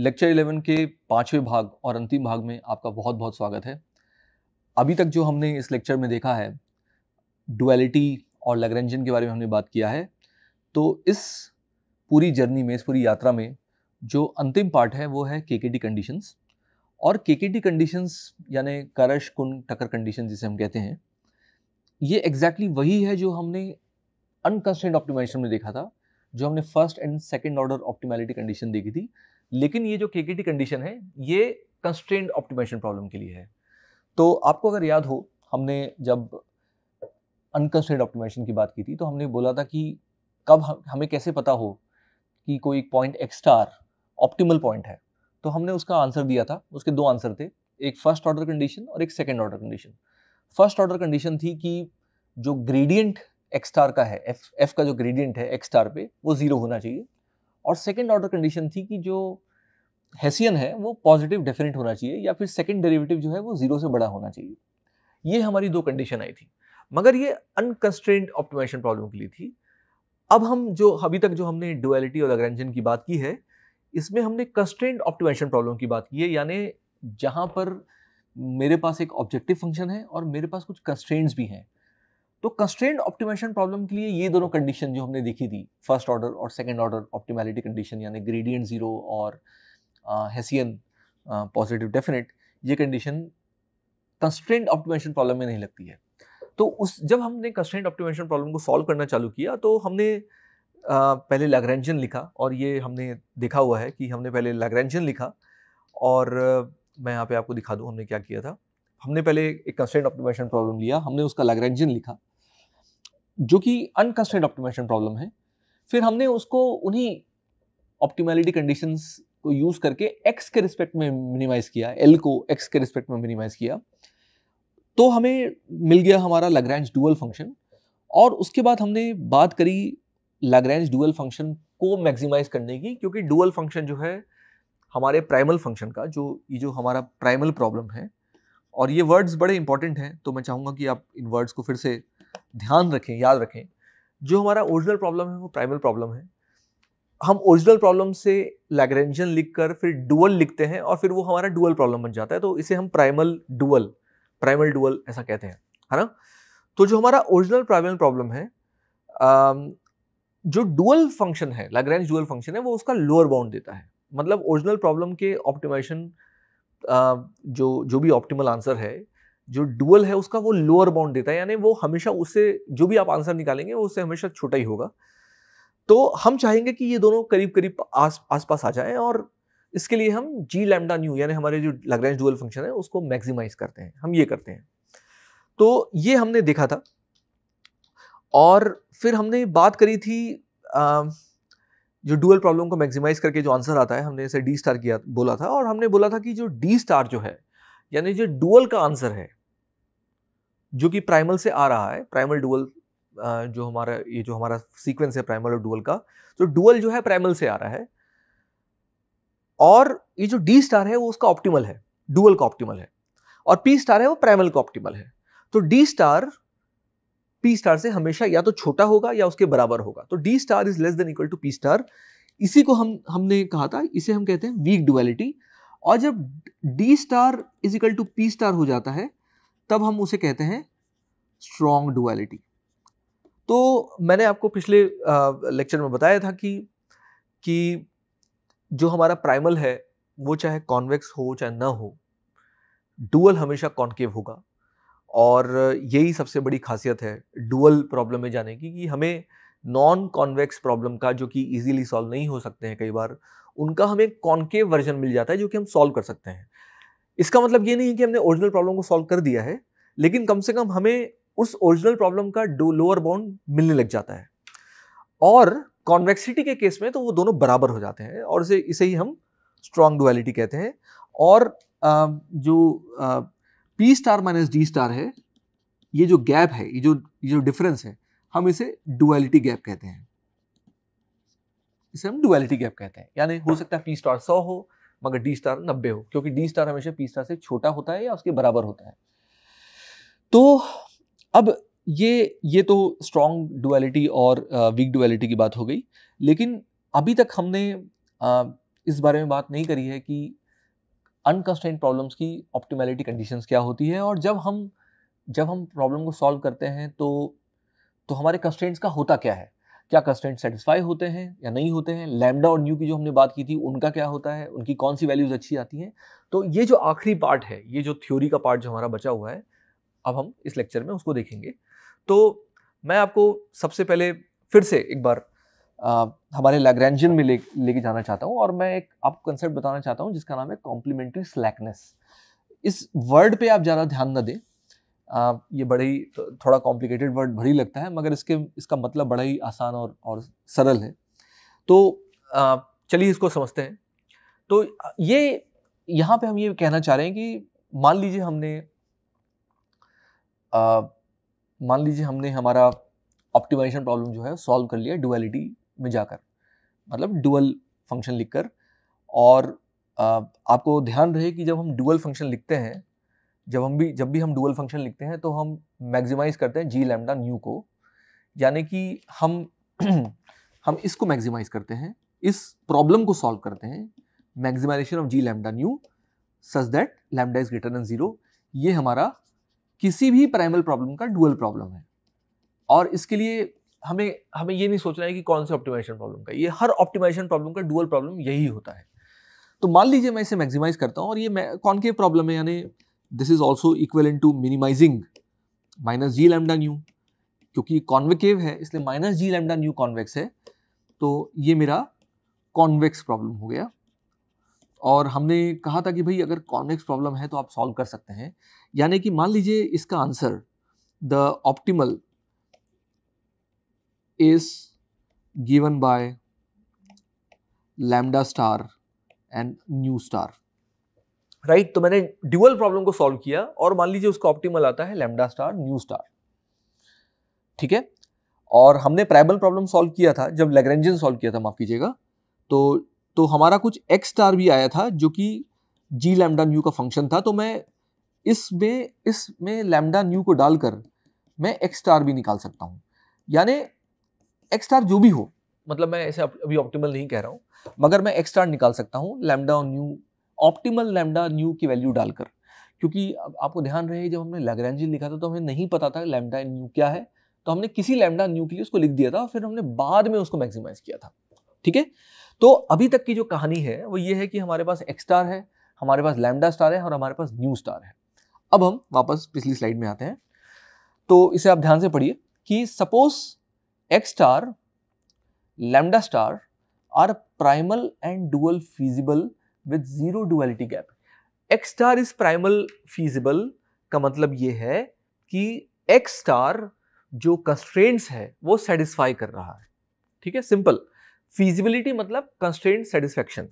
Lecture 11 के पाँचवें भाग और अंतिम भाग में आपका बहुत बहुत स्वागत है अभी तक जो हमने इस लेक्चर में देखा है डुअलिटी और लग्रेंजन के बारे में हमने बात किया है तो इस पूरी जर्नी में इस पूरी यात्रा में जो अंतिम पार्ट है वो है के के डी कंडीशंस और के के डी कंडीशंस यानी करश कुन टकर कंडीशन जिसे हम कहते हैं ये एग्जैक्टली exactly वही है जो हमने अनकंस्टेंट ऑप्टिमाइजेशन में देखा था जो हमने first and second order optimality condition देखी थी लेकिन ये जो के कंडीशन है ये कंस्ट्रेंड ऑप्टिमाइजेशन प्रॉब्लम के लिए है तो आपको अगर याद हो हमने जब अनकंस्ट्रेंड ऑप्टिमाइजेशन की बात की थी तो हमने बोला था कि कब हमें कैसे पता हो कि कोई एक पॉइंट एक्सटार ऑप्टिमल पॉइंट है तो हमने उसका आंसर दिया था उसके दो आंसर थे एक फर्स्ट ऑर्डर कंडीशन और एक second order condition first order condition थी कि जो ग्रेडियंट एक्सटार का है एफ एफ का जो ग्रेडियंट है एक्सटार पे वो ज़ीरो होना चाहिए और सेकेंड ऑर्डर कंडीशन थी कि जो हैसियन है वो पॉजिटिव डेफिनेट होना चाहिए या फिर सेकेंड डेरिवेटिव जो है वो ज़ीरो से बड़ा होना चाहिए ये हमारी दो कंडीशन आई थी मगर ये अनकंस्ट्रेंड ऑप्टिमाइजेशन प्रॉब्लम के लिए थी अब हम जो अभी तक जो हमने डुअलिटी और लग्रेंजन की बात की है इसमें हमने कंस्ट्रेंड ऑप्टिमाइजेशन प्रॉब्लम की बात की है यानी जहाँ पर मेरे पास एक ऑब्जेक्टिव फंक्शन है और मेरे पास कुछ कंस्ट्रेंट्स भी हैं तो कंस्ट्रेंट ऑप्टिमाइजेशन प्रॉब्लम के लिए ये दोनों कंडीशन जो हमने देखी थी फर्स्ट ऑर्डर और सेकेंड ऑर्डर ऑप्टिमैलिटी कंडीशन यानी ग्रेडियंट ज़ीरो और हैसियन पॉजिटिव डेफिनेट ये कंडीशन कंस्ट्रेंट ऑप्टिमाइजेशन प्रॉब्लम में नहीं लगती है तो उस जब हमने कंस्ट्रेंट ऑप्टिमाइजेशन प्रॉब्लम को सॉल्व करना चालू किया तो हमने Uh, पहले लैग्रेंजन लिखा और ये हमने देखा हुआ है कि हमने पहले लैग्रेंजन लिखा और uh, मैं यहाँ पे आपको दिखा दूँ हमने क्या किया था हमने पहले एक कंस्टेंट ऑप्टिमाइजेशन प्रॉब्लम लिया हमने उसका लैग्रेंजन लिखा जो कि अनकंस्ट्रेंड ऑप्टिमाइजेशन प्रॉब्लम है फिर हमने उसको उन्हीं ऑप्टिमैलिटी कंडीशंस को यूज़ करके एक्स के रिस्पेक्ट में मिनिमाइज़ किया एल को एक्स के रिस्पेक्ट में मिनिमाइज़ किया तो हमें मिल गया हमारा लग्रेंज डुअल फंक्शन और उसके बाद हमने बात करी लग्रेंज डुअल फंक्शन को मैक्सिमाइज करने की क्योंकि डुअल फंक्शन जो है हमारे प्राइमल फंक्शन का जो ये जो हमारा प्राइमल प्रॉब्लम है और ये वर्ड्स बड़े इंपॉर्टेंट हैं तो मैं चाहूँगा कि आप इन वर्ड्स को फिर से ध्यान रखें याद रखें जो हमारा ओरिजिनल प्रॉब्लम है वो प्राइमल प्रॉब्लम है हम ओरिजिनल प्रॉब्लम से लैग्रेंजन लिखकर फिर डुअल लिखते हैं और फिर वो हमारा डुअल प्रॉब्लम बन जाता है तो इसे हम प्राइमल डुअल प्राइमल डुअल ऐसा कहते हैं है ना तो जो हमारा ओरिजिनल प्राइमल प्रॉब्लम है जो डुअल फंक्शन है लैग्रेंज डुअल फंक्शन है वो उसका लोअर बाउंड देता है मतलब ओरिजिनल प्रॉब्लम के ऑप्टिमाइजेशन जो जो भी ऑप्टिमल आंसर है जो डुअल है उसका वो लोअर बाउंड देता है यानी वो हमेशा उससे जो भी आप आंसर निकालेंगे वो उससे हमेशा छोटा ही होगा तो हम चाहेंगे कि ये दोनों करीब करीब आस आस पास आ जाए और इसके लिए हम जी लैमडा न्यू यानी हमारे जो लग्रेंज डुअल फंक्शन है उसको मैक्सिमाइज करते हैं हम ये करते हैं तो ये हमने देखा था और फिर हमने बात करी थी आ, जो डुअल प्रॉब्लम को मैक्सिमाइज करके जो आंसर आता है हमने इसे डी स्टार किया बोला था और हमने बोला था कि जो डी स्टार जो है यानी जो डुअल का आंसर है जो कि प्राइमल से आ रहा है प्राइमल डुअल जो हमारा ये जो हमारा सीक्वेंस है प्राइमल और डुअल का तो डुअल जो है प्राइमल से आ रहा है और ये जो डी स्टार है वो उसका ऑप्टिमल है डुअल का ऑप्टिमल है और पी स्टार है वो प्राइमल का ऑप्टिमल है तो डी स्टार पी स्टार से हमेशा या तो छोटा होगा या उसके बराबर होगा तो d star is less than equal to p star इसी को हम हमने कहा था इसे हम कहते हैं वीक डुअलिटी और जब d star is equal to p star हो जाता है तब हम उसे कहते हैं स्ट्रॉन्ग डुअलिटी तो मैंने आपको पिछले लेक्चर में बताया था कि कि जो हमारा प्राइमल है वो चाहे कॉन्वेक्स हो चाहे ना हो डुअल हमेशा कॉन्केव होगा और यही सबसे बड़ी खासियत है डुअल प्रॉब्लम में जाने की कि हमें नॉन कॉन्वेक्स प्रॉब्लम का जो कि इजीली सॉल्व नहीं हो सकते हैं कई बार उनका हमें कॉन्केव वर्जन मिल जाता है जो कि हम सॉल्व कर सकते हैं इसका मतलब ये नहीं है कि हमने ओरिजिनल प्रॉब्लम को सॉल्व कर दिया है लेकिन कम से कम हमें उस ओरिजिनल प्रॉब्लम का लोअर बाउंड मिलने लग जाता है और कॉन्वेक्सिटी के केस में तो वो दोनों बराबर हो जाते हैं और इसे इसे ही हम स्ट्रॉन्ग डुअलिटी कहते हैं और आ, जो p star minus d star है ये जो गैप है ये जो ये जो डिफरेंस है हम इसे डुअलिटी गैप कहते हैं इसे हम डुअलिटी गैप कहते हैं यानी हो सकता है पी स्टार सौ हो मगर डी स्टार नब्बे हो क्योंकि डी स्टार हमेशा पी स्टार से छोटा होता है या उसके बराबर होता है तो अब ये ये तो स्ट्रॉन्ग डुअलिटी और वीक डुअलिटी की बात हो गई लेकिन अभी तक हमने आ, इस बारे में बात नहीं करी है कि अनकंस्टेंट प्रॉब्लम्स की ऑप्टिमेलिटी कंडीशंस क्या होती है और जब हम जब हम प्रॉब्लम को सॉल्व करते हैं तो तो हमारे कंस्टेंट्स का होता क्या है क्या कंस्टेंट सेटिस्फाई होते हैं या नहीं होते हैं लैमडा और न्यू की जो हमने बात की थी उनका क्या होता है उनकी कौन सी वैल्यूज़ अच्छी आती हैं तो ये जो आखिरी पार्ट है ये जो थ्योरी का पार्ट जो हमारा बचा हुआ है अब हम इस लेक्चर में उसको देखेंगे तो मैं आपको सबसे पहले फिर से एक बार आ, हमारे लैग्रेंजन में ले लेके जाना चाहता हूँ और मैं एक आपको कंसेप्ट बताना चाहता हूँ जिसका नाम है कॉम्प्लीमेंट्री स्लैकनेस इस वर्ड पे आप ज़्यादा ध्यान ना दें आ, ये बड़ा ही थोड़ा कॉम्प्लिकेटेड वर्ड भरी लगता है मगर इसके इसका मतलब बड़ा ही आसान और और सरल है तो चलिए इसको समझते हैं तो ये यहाँ पे हम ये कहना चाह रहे हैं कि मान लीजिए हमने मान लीजिए हमने हमारा ऑप्टिमाइजेशन प्रॉब्लम जो है सॉल्व कर लिया डुअलिटी में जाकर मतलब डुअल फंक्शन लिखकर और आ, आपको ध्यान रहे कि जब हम डुअल फंक्शन लिखते हैं जब हम भी जब भी हम डुअल फंक्शन लिखते हैं तो हम मैक्सिमाइज करते हैं जी लैमडा न्यू को यानी कि हम हम इसको मैक्सिमाइज करते हैं इस प्रॉब्लम को सॉल्व करते हैं maximisation of g lambda nu such that lambda is greater than zero ये हमारा किसी भी प्राइमल प्रॉब्लम का डुअल प्रॉब्लम है और इसके लिए हमें हमें ये नहीं सोचना है कि कौन से ऑप्टिमाइजेशन प्रॉब्लम का ये हर ऑप्टिमाइजेशन प्रॉब्लम का डुअल प्रॉब्लम यही होता है तो मान लीजिए मैं इसे मैक्सिमाइज करता हूँ और ये कौन के प्रॉब्लम है यानी this is also equal in to minimising minus g lambda nu क्योंकि कॉन्वेकेव है इसलिए minus g lambda nu convex है तो ये मेरा कॉन्वेक्स प्रॉब्लम हो गया और हमने कहा था कि भाई अगर कॉन्वेक्स प्रॉब्लम है तो आप सॉल्व कर सकते हैं यानी कि मान लीजिए इसका answer the optimal is given by lambda star and nu star right तो मैंने ड्यूअल प्रॉब्लम को सॉल्व किया और मान लीजिए उसका ऑप्टिमल आता है लेमडा स्टार न्यू स्टार ठीक है और हमने प्राइबल प्रॉब्लम सॉल्व किया था जब लेग्रेंजन सॉल्व किया था माफ कीजिएगा तो तो हमारा कुछ एक्स स्टार भी आया था जो कि जी लैमडा न्यू का फंक्शन था तो मैं इसमें इसमें लैमडा न्यू को डालकर मैं एक्स स्टार भी निकाल सकता हूँ यानी एक्स स्टार जो भी हो मतलब मैं ऐसे अभी ऑप्टिमल नहीं कह रहा हूँ मगर मैं एक्स स्टार निकाल सकता हूँ lambda nu optimal lambda nu की वैल्यू डालकर क्योंकि आपको ध्यान रहे जब हमने लैग्रेंजिन लिखा था तो हमें नहीं पता था लैमडा न्यू क्या है तो हमने किसी लैमडा न्यू के लिए उसको लिख दिया था और फिर हमने बाद में उसको मैक्सिमाइज किया था ठीक है तो अभी तक की जो कहानी है वो ये है कि हमारे पास एक्स स्टार है हमारे पास लैमडा स्टार है और हमारे पास न्यू स्टार है अब हम वापस पिछली स्लाइड में आते हैं तो इसे आप ध्यान से पढ़िए कि suppose x star lambda star are primal and dual feasible with zero duality gap x star is primal feasible का मतलब ये है कि एक्स स्टार जो कंस्ट्रेंट्स है वो सेटिस्फाई कर रहा है ठीक है सिंपल फीजिबिलिटी मतलब कंस्ट्रेंट सेटिस्फेक्शन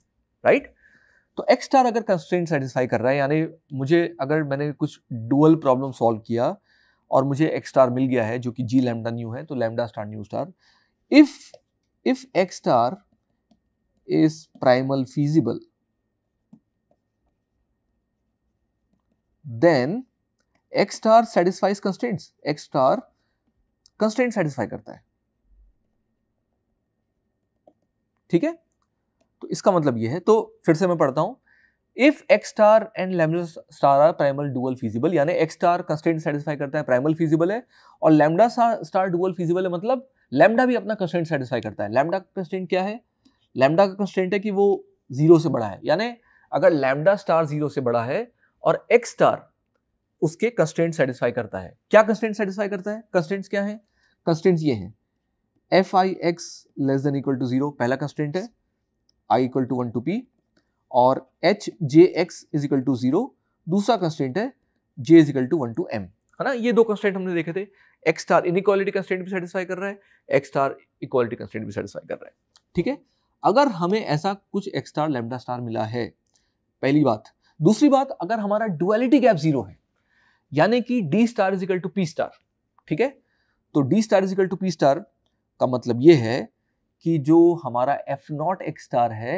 राइट तो एक्स स्टार अगर कंस्ट्रेंट सेटिस्फाई कर रहा है यानी मुझे अगर मैंने कुछ डुअल प्रॉब्लम सॉल्व किया और मुझे एक्स स्टार मिल गया है जो कि जी लैमडा न्यू है तो lambda star nu star if if x star is primal feasible then x star satisfies constraints x star constraint satisfy करता है ठीक है तो इसका मतलब यह है तो फिर से मैं पढ़ता हूं if x star and lambda star are primal dual feasible यानी एक्स स्टार कंस्टेंट सेटिस्फाई करता है प्राइमल फीजिबल है और लैमडा स्टार डुअल फीजिबल है मतलब लैमडा भी अपना कंस्टेंट सेटिस्फाई करता है लैमडा का कंस्टेंट क्या है लैमडा का कंस्टेंट है कि वो जीरो से बड़ा है यानी अगर लैमडा स्टार जीरो से बड़ा है और एक्स स्टार उसके कंस्टेंट सेटिस्फाई करता है क्या कंस्टेंट सेटिस्फाई करता है कंस्टेंट्स क्या है कंस्टेंट्स ये हैं f i x less than equal to zero पहला कंस्टेंट है i equal to one to p और h j x is equal to zero दूसरा कंस्टेंट है j is equal to one to m है ना ये दो कंस्टेंट हमने देखे थे एक्स स्टार इनक्वालिटी कंस्टेंट भी सेटिस्फाई कर रहा है एक्स स्टार इक्वालिटी कंस्टेंट भी सेटिस्फाई कर रहा है ठीक है अगर हमें ऐसा कुछ एक्स स्टार लेमडा स्टार मिला है पहली बात दूसरी बात अगर हमारा डुअलिटी गैप जीरो है यानी कि d star is equal to p star ठीक है तो d star is equal to p star का मतलब ये है कि जो हमारा एफ नॉट एक्स स्टार है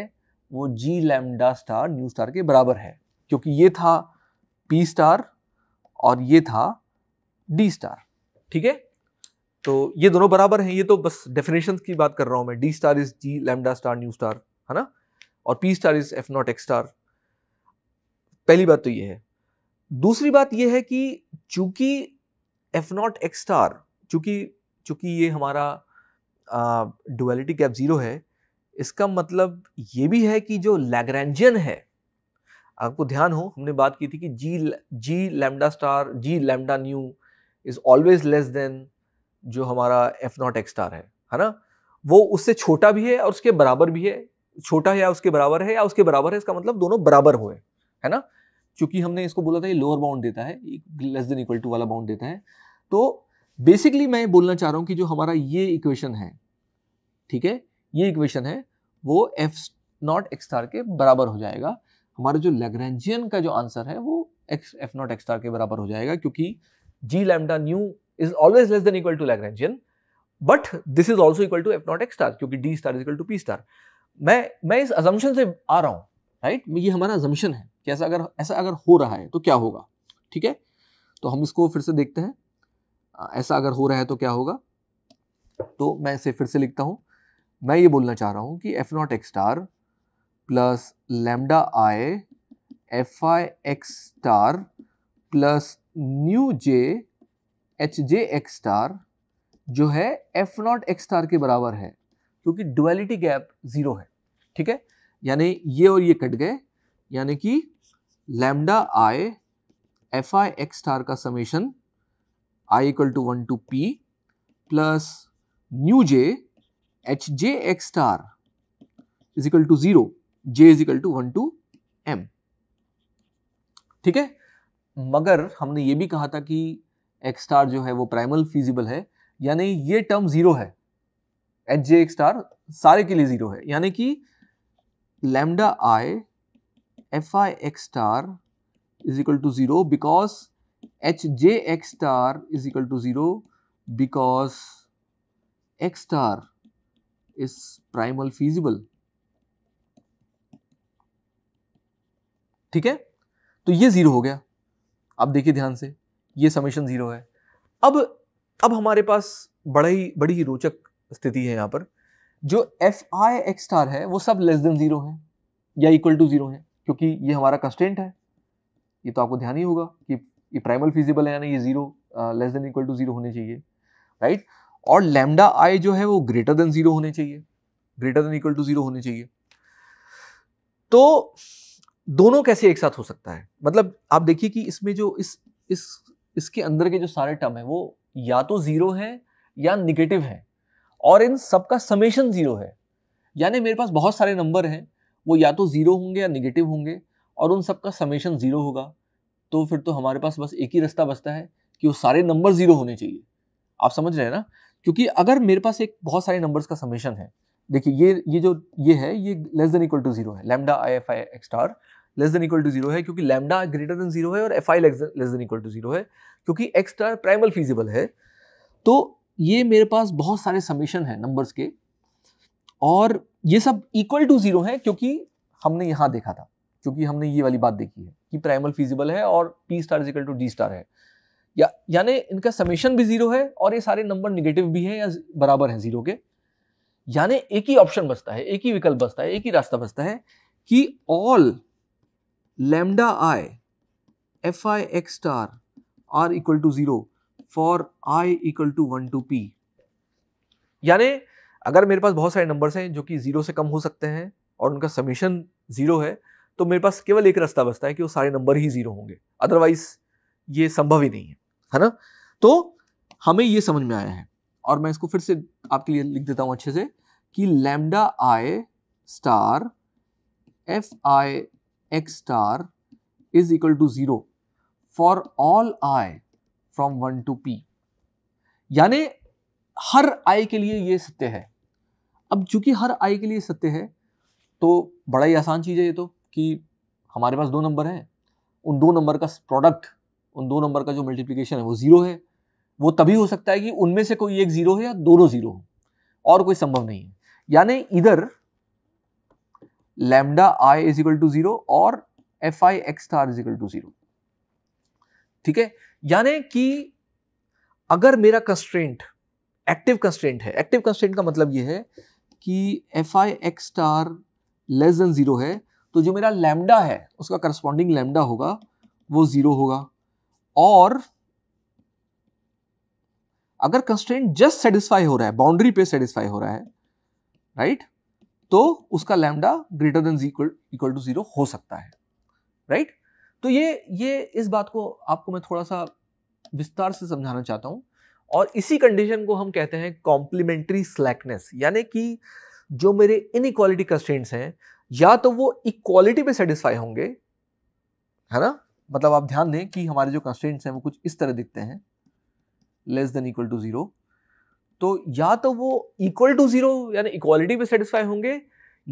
वो g lambda star nu star के बराबर है क्योंकि ये था पी स्टार और ये था डी स्टार ठीक है तो ये दोनों बराबर हैं ये तो बस डेफिनेशन की बात कर रहा हूं मैं d star is g lambda star nu star है ना और p star is f naught x star पहली बात तो ये है दूसरी बात यह है कि चूंकि एफ नॉट एक्सटार चूंकि चूंकि ये हमारा डुअलिटी कैप ज़ीरो है इसका मतलब ये भी है कि जो लैग्रेंजियन है आपको ध्यान हो हमने बात की थी कि g g lambda star g lambda nu is always less than जो हमारा एफ नॉट एक्स स्टार है है ना वो उससे छोटा भी है और उसके बराबर भी है छोटा है या उसके बराबर है या उसके बराबर है इसका मतलब दोनों बराबर हुए है ना क्योंकि हमने इसको बोला था ये लोअर बाउंड देता है लेस देन इक्वल टू वाला बाउंड देता है तो बेसिकली मैं बोलना चाह रहा हूँ कि जो हमारा ये इक्वेशन है ठीक है ये इक्वेशन है वो एफ नॉट एक्स स्टार के बराबर हो जाएगा हमारा जो लेग्रेंजियन का जो आंसर है वो x f naught x star के बराबर हो जाएगा क्योंकि g lambda nu is always less than equal to Lagrangian but this is also equal to f naught x star क्योंकि d star is equal to p star मैं मैं इस अजम्पन से आ रहा हूँ राइट right? ये हमारा अजम्पन है कि ऐसा अगर ऐसा अगर हो रहा है तो क्या होगा ठीक है तो हम इसको फिर से देखते हैं ऐसा अगर हो रहा है तो क्या होगा तो मैं इसे फिर से लिखता हूँ मैं ये बोलना चाह रहा हूँ कि f naught x star plus lambda i f i x star plus nu j h j x star जो है एफ नॉट एक्स स्टार के बराबर है क्योंकि डुअलिटी गैप ज़ीरो है ठीक है यानी ये और ये कट गए यानी कि lambda i f i x star का summation i equal to one to p plus nu j h j x star is equal to zero j is equal to one to m ठीक है मगर हमने ये भी कहा था कि एक्स स्टार जो है वो प्राइमल फिजिबल है यानी ये टर्म जीरो है एच जे एक्स स्टार सारे के लिए जीरो है यानी कि lambda i fi x star is equal to 0 because hj x star is equal to 0 because x star is primal feasible. ठीक है तो ये ज़ीरो हो गया अब देखिए ध्यान से ये समेशन ज़ीरो है अब अब हमारे पास बड़ा ही बड़ी ही रोचक स्थिति है यहां पर जो एफ आई एक्स स्टार है वो सब लेस देन ज़ीरो है या इक्वल टू ज़ीरो है क्योंकि ये हमारा कंस्टेंट है ये तो आपको ध्यान ही होगा कि ये प्राइमल फिजिबल है यानी ये zero less than equal to zero होने चाहिए राइट और लैमडा आई जो है वो ग्रेटर देन जीरो होने चाहिए greater than equal to zero होने चाहिए तो दोनों कैसे एक साथ हो सकता है मतलब आप देखिए कि इसमें जो इस इस इसके अंदर के जो सारे टर्म है वो या तो जीरो है या निगेटिव हैं और इन सबका समेशन जीरो है यानी मेरे पास बहुत सारे नंबर हैं वो या तो ज़ीरो होंगे या निगेटिव होंगे और उन सब का समेशन ज़ीरो होगा तो फिर तो हमारे पास बस एक ही रास्ता बचता है कि वो सारे नंबर ज़ीरो होने चाहिए आप समझ रहे हैं ना क्योंकि अगर मेरे पास एक बहुत सारे नंबर्स का समेशन है देखिए ये ये जो ये है ये less than equal to zero है lambda i f i x star star less than equal to zero है क्योंकि लैमडा ग्रेटर देन जीरो है और f i less than equal to zero है क्योंकि एक्स स्टार प्राइमल फीजिबल है तो ये मेरे पास बहुत सारे समीशन है नंबर्स के और ये सब इक्वल टू ज़ीरो है क्योंकि हमने यहां देखा था क्योंकि हमने ये वाली बात देखी है कि प्राइमल फिजिबल है और p star is equal to d star है या यानी इनका समेशन भी ज़ीरो है और ये सारे नंबर निगेटिव भी हैं या बराबर हैं ज़ीरो के यानी एक ही ऑप्शन बचता है एक ही विकल्प बचता है एक ही रास्ता बचता है कि all lambda i f i x star are equal to zero for i equal to one to p यानी अगर मेरे पास बहुत सारे नंबर्स हैं जो कि ज़ीरो से कम हो सकते हैं और उनका समीशन ज़ीरो है तो मेरे पास केवल एक रास्ता बचता है कि वो सारे नंबर ही ज़ीरो होंगे अदरवाइज ये संभव ही नहीं है है ना तो हमें ये समझ में आया है और मैं इसको फिर से आपके लिए लिख देता हूँ अच्छे से कि lambda i star f i x star is equal to zero for all i from one to p यानी हर आई के लिए ये सत्य है अब चूंकि हर आई के लिए सत्य है तो बड़ा ही आसान चीज़ है ये तो कि हमारे पास दो नंबर हैं उन दो नंबर का प्रोडक्ट उन दो नंबर का जो मल्टीप्लीकेशन है वो ज़ीरो है वो तभी हो सकता है कि उनमें से कोई एक ज़ीरो है या दोनों ज़ीरो हो और कोई संभव नहीं है यानी इधर lambda i is equal to zero और f i x star is equal to zero ठीक है यानी कि अगर मेरा कंस्ट्रेंट एक्टिव कंस्ट्रेंट है एक्टिव कंस्ट्रेंट का मतलब ये है कि f i x star less than zero है तो जो मेरा लैम्डा है उसका करस्पॉन्डिंग लैम्डा होगा वो ज़ीरो होगा और अगर कंस्टेंट जस्ट सेटिस्फाई हो रहा है बाउंड्री पे सेटिस्फाई हो रहा है राइट right? तो उसका lambda greater than equal to zero हो सकता है राइट right? तो ये ये इस बात को आपको मैं थोड़ा सा विस्तार से समझाना चाहता हूं और इसी कंडीशन को हम कहते हैं कॉम्प्लीमेंट्री स्लैकनेस यानी कि जो मेरे इक्वालिटी कंस्टेंट्स हैं या तो वो इक्वालिटी पे सेटिस्फाई होंगे है ना मतलब आप ध्यान दें कि हमारे जो कंस्टेंट्स हैं वो कुछ इस तरह दिखते हैं less than equal to zero तो या तो वो इक्वल टू ज़ीरो यानी इक्वालिटी पे सेटिस्फाई होंगे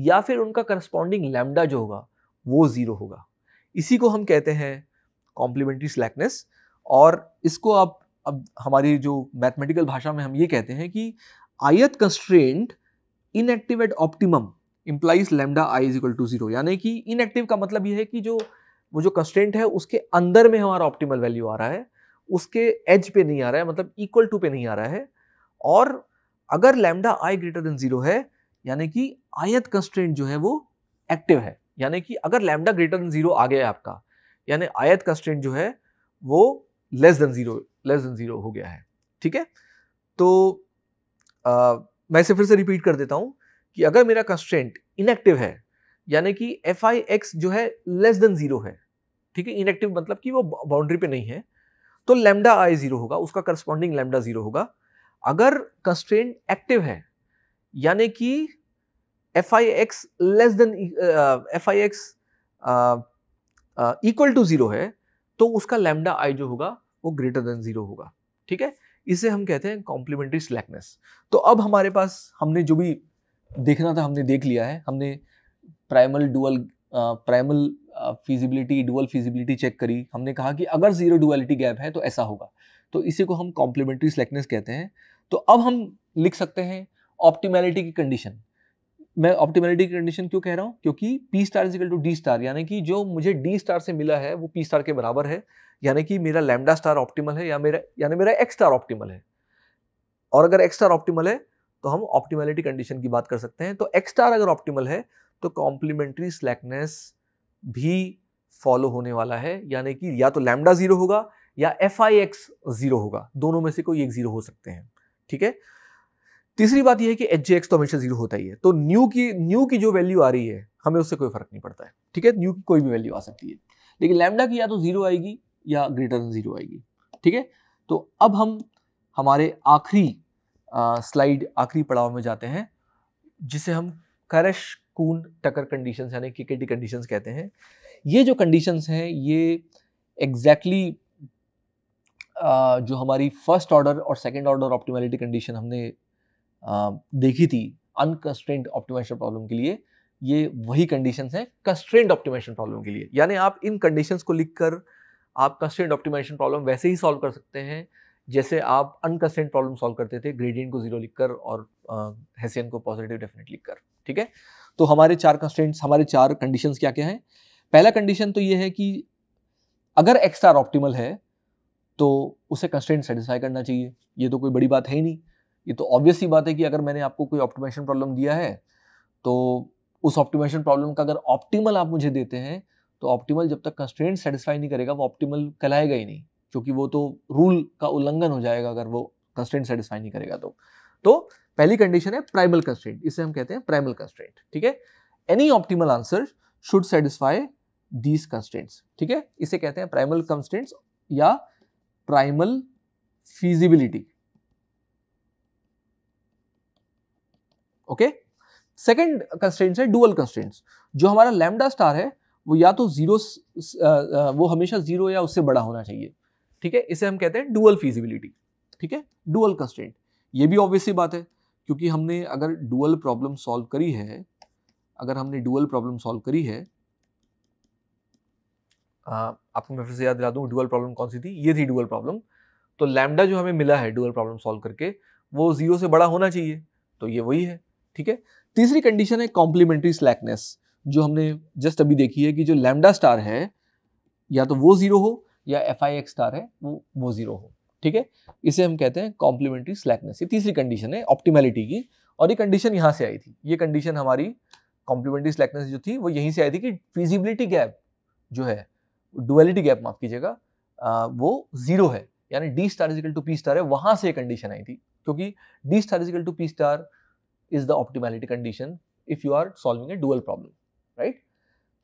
या फिर उनका करस्पॉन्डिंग लैमडा जो होगा वो ज़ीरो होगा इसी को हम कहते हैं कॉम्प्लीमेंट्री स्लैकनेस और इसको आप अब हमारी जो मैथमेटिकल भाषा में हम ये कहते हैं कि ith constraint inactive at optimum implies lambda i is equal to zero यानी कि इनएक्टिव का मतलब ये है कि जो वो जो कंस्टेंट है उसके अंदर में हमारा ऑप्टिमल वैल्यू आ रहा है उसके एज पे नहीं आ रहा है मतलब इक्वल टू पे नहीं आ रहा है और अगर lambda i greater than zero है यानी कि आयत कंस्ट्रेंट जो है वो एक्टिव है यानी कि अगर लेमडा ग्रेटर देन जीरो आ गया है आपका यानी आयत कंस्ट्रेंट जो है वो less than zero less than zero हो गया है ठीक है तो आ, मैं इसे फिर से रिपीट कर देता हूँ कि अगर मेरा कंस्टेंट इनएक्टिव है यानी कि एफ आई एक्स जो है लेस देन ज़ीरो है ठीक है इनएक्टिव मतलब कि वो बाउंड्री पे नहीं है तो लेमडा आई ज़ीरो होगा उसका करस्पॉन्डिंग लेमडा ज़ीरो होगा अगर कंस्टेंट एक्टिव है यानी कि f i x less than f i x equal to zero है तो उसका लेमडा आई जो होगा वो ग्रेटर देन ज़ीरो होगा ठीक है इसे हम कहते हैं कॉम्प्लीमेंट्री स्लैकनेस तो अब हमारे पास हमने जो भी देखना था हमने देख लिया है हमने primal dual primal feasibility dual feasibility check करी हमने कहा कि अगर ज़ीरो डुअलिटी गैप है तो ऐसा होगा तो इसी को हम कॉम्प्लीमेंट्री स्लैकनेस कहते हैं तो अब हम लिख सकते हैं ऑप्टिमैलिटी की कंडीशन मैं ऑप्टिमलिटी की कंडीशन क्यों कह रहा हूँ क्योंकि p star is equal to d star यानी कि जो मुझे डी स्टार से मिला है वो पी स्टार के बराबर है यानी कि मेरा लैमडा स्टार ऑप्टिमल है या मेरा यानी मेरा एक्स स्टार ऑप्टिमल है और अगर एक्स स्टार ऑप्टिमल है तो हम ऑप्टिमलिटी कंडीशन की बात कर सकते हैं तो एक्स स्टार अगर ऑप्टिमल है तो कॉम्प्लीमेंट्री स्लैकनेस भी फॉलो होने वाला है यानी कि या तो लैमडा जीरो होगा या एफ आई एक्स जीरो होगा दोनों में से कोई एक जीरो हो सकते हैं ठीक है तीसरी बात यह है कि एच जे एक्स तो हमेशा जीरो होता ही है तो न्यू की न्यू की जो वैल्यू आ रही है हमें उससे कोई फर्क नहीं पड़ता है ठीक है न्यू की कोई भी वैल्यू आ सकती है लेकिन लैमडा की या तो जीरो आएगी या ग्रेटर देन जीरो आएगी ठीक है तो अब हम हमारे आखिरी स्लाइड आखिरी पड़ाव में जाते हैं जिसे हम करश कून टकर कंडीशन यानी के कंडीशन कहते हैं ये जो कंडीशन हैं ये एग्जैक्टली exactly, जो हमारी फर्स्ट ऑर्डर और सेकेंड ऑर्डर ऑप्टिमलिटी कंडीशन हमने देखी थी अनकस्ट्रेंट ऑप्टिमाइजेशन प्रॉब्लम के लिए ये वही कंडीशन है कंस्ट्रेंट ऑप्टिमाइजेशन प्रॉब्लम के लिए यानी आप इन कंडीशन को लिख कर आप कंस्ट्रेंट ऑप्टिमाइजेशन प्रॉब्लम वैसे ही सॉल्व कर सकते हैं जैसे आप अनकंस्टेंट प्रॉब्लम सॉल्व करते थे ग्रेडियंट को जीरो लिखकर और हेसियन को पॉजिटिव डेफिनेट लिखकर ठीक है तो हमारे चार कंस्टेंट्स हमारे चार कंडीशंस क्या क्या हैं पहला कंडीशन तो ये है कि अगर एक्स स्टार ऑप्टिमल है तो उसे कंस्टेंट सेटिस्फाई करना चाहिए ये तो कोई बड़ी बात है ही नहीं ये तो ऑब्वियस ही बात है कि अगर मैंने आपको कोई ऑप्टिमाइजेशन प्रॉब्लम दिया है तो उस ऑप्टिमाइजेशन प्रॉब्लम का अगर ऑप्टिमल आप मुझे देते हैं तो ऑप्टिमल जब तक कंस्ट्रेंट सेटिस्फाई नहीं करेगा वो ऑप्टिमल कहलाएगा ही नहीं क्योंकि वो तो रूल का उल्लंघन हो जाएगा अगर वो कंस्ट्रेंट सेटिस्फाई नहीं करेगा तो तो पहली कंडीशन है प्राइमल कंस्ट्रेंट इसे हम कहते हैं प्राइमल कंस्ट्रेंट ठीक है any optimal answer should satisfy these constants ठीक है इसे कहते हैं प्राइमल कंस्टेंट्स या primal feasibility okay second constants है डुअल कंस्टेंट्स जो हमारा लैमडा स्टार है वो या तो जीरो वो हमेशा जीरो या उससे बड़ा होना चाहिए ठीक है इसे हम कहते हैं डुअल फिजिबिलिटी ठीक है डुअल कंस्टेंट ये भी ऑब्वियसली बात है क्योंकि हमने अगर डुअल प्रॉब्लम सॉल्व करी है अगर हमने डुअल प्रॉब्लम सॉल्व करी है आपको मैं फिर से याद दिला दूँ डुअल प्रॉब्लम कौन सी थी ये थी डुअल प्रॉब्लम तो लैमडा जो हमें मिला है डुअल प्रॉब्लम सॉल्व करके वो ज़ीरो से बड़ा होना चाहिए तो ये वही है ठीक है तीसरी कंडीशन है कॉम्प्लीमेंट्री स्लैकनेस जो हमने जस्ट अभी देखी है कि जो लैमडा स्टार है या तो वो जीरो हो या एफ आई एक्स स्टार है वो वो जीरो हो ठीक है इसे हम कहते हैं कॉम्प्लीमेंट्री स्लैकनेस ये तीसरी कंडीशन है ऑप्टिमेलिटी की और ये कंडीशन यहाँ से आई थी ये कंडीशन हमारी कॉम्प्लीमेंट्री स्लैकनेस जो थी वो यहीं से आई थी कि फिजिबिलिटी गैप जो है डुअलिटी गैप माफ कीजिएगा वो जीरो है यानी d star is equal to p star है वहाँ से ये कंडीशन आई थी क्योंकि d star is equal to p star is the optimality condition if you are solving a dual problem right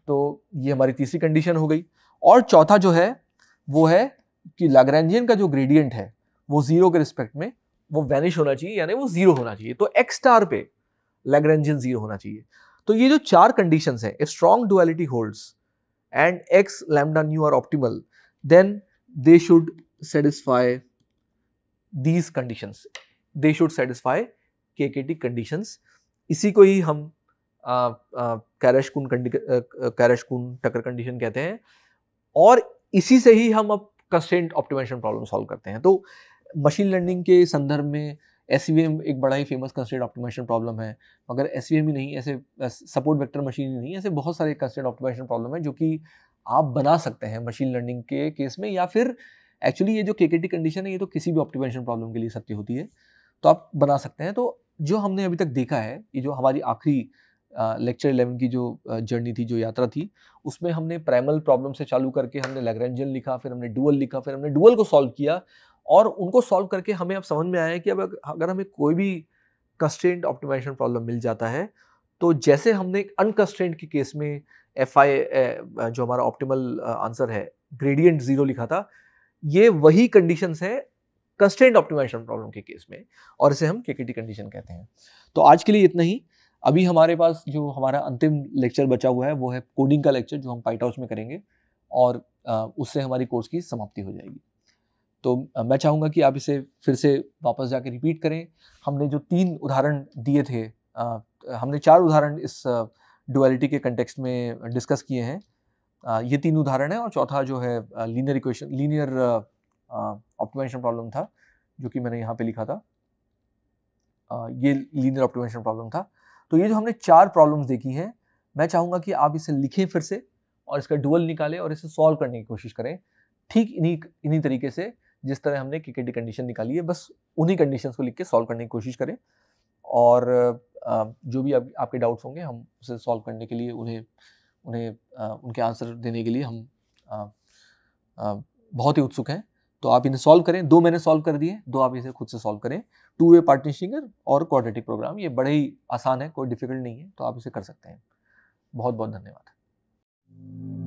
तो ये हमारी तीसरी कंडीशन हो गई और चौथा जो है वो है कि लाग्रेंजियन का जो ग्रेडियंट है वो जीरो के रिस्पेक्ट में वो वैनिश होना चाहिए यानी वो जीरो होना चाहिए तो एक्स स्टार पे लैग्रेंजियन जीरो होना चाहिए तो ये जो चार कंडीशन है if strong duality holds and x lambda nu are optimal then they should satisfy these condition they should satisfy K K T conditions इसी को ही हम कैरशकुन कुन टकर कंडीशन कहते हैं और इसी से ही हम अब कंस्टेंट ऑप्टिमाइजेशन प्रॉब्लम सॉल्व करते हैं तो मशीन लर्निंग के संदर्भ में एस एक बड़ा ही फेमस कंस्टेंट ऑप्टिमाइजेशन प्रॉब्लम है मगर एस ही नहीं ऐसे सपोर्ट वेक्टर मशीन ही नहीं ऐसे बहुत सारे कंस्टेंट ऑप्टिमाइजेशन प्रॉब्लम है जो कि आप बना सकते हैं मशीन लर्निंग के केस में या फिर एक्चुअली ये जो के कंडीशन है ये तो किसी भी ऑप्टिमाइजेशन प्रॉब्लम के लिए सत्य होती है तो आप बना सकते हैं तो जो हमने अभी तक देखा है ये जो हमारी आखिरी लेक्चर इलेवन की जो जर्नी थी जो यात्रा थी उसमें हमने प्राइमल प्रॉब्लम से चालू करके हमने लेग्रेंजन लिखा फिर हमने डुअल लिखा फिर हमने डुअल को सॉल्व किया और उनको सॉल्व करके हमें अब समझ में आया है कि अब अगर हमें कोई भी कंस्टेंट ऑप्टिमाइजेशन प्रॉब्लम मिल जाता है तो जैसे हमने अनकंस्टेंट के केस में एफ आई जो हमारा ऑप्टिमल आंसर है ग्रेडियंट ज़ीरो लिखा था ये वही कंडीशंस है कंस्टेंट ऑप्टिमाइजेशन प्रॉब्लम के केस में और इसे हम के कंडीशन कहते हैं तो आज के लिए इतना ही अभी हमारे पास जो हमारा अंतिम लेक्चर बचा हुआ है वो है कोडिंग का लेक्चर जो हम पाइट हाउस में करेंगे और उससे हमारी कोर्स की समाप्ति हो जाएगी तो मैं चाहूँगा कि आप इसे फिर से वापस जाके रिपीट करें हमने जो तीन उदाहरण दिए थे हमने चार उदाहरण इस डुअलिटी के कंटेक्स्ट में डिस्कस किए हैं ये तीन उदाहरण हैं और चौथा जो है linear equation linear optimization problem था जो कि मैंने यहाँ पे लिखा था आ, ये लीनियर ऑप्टिमाइजेशन प्रॉब्लम था तो ये जो हमने चार प्रॉब्लम्स देखी हैं मैं चाहूँगा कि आप इसे लिखें फिर से और इसका डुअल निकालें और इसे सॉल्व करने की कोशिश करें ठीक इन्हीं इन्हीं तरीके से जिस तरह हमने क्रिकेट की कंडीशन निकाली है बस उन्हीं कंडीशन को लिख के सॉल्व करने की कोशिश करें और जो भी आपके डाउट्स होंगे हम उसे सॉल्व करने के लिए उन्हें उन्हें उनके आंसर देने के लिए हम बहुत ही उत्सुक हैं तो आप इन्हें सॉल्व करें दो मैंने सॉल्व कर दिए दो आप इसे खुद से सॉल्व करें टू वे पार्टनरशिंगर और क्वाड्रेटिक प्रोग्राम ये बड़े ही आसान है कोई डिफिकल्ट नहीं है तो आप इसे कर सकते हैं बहुत बहुत धन्यवाद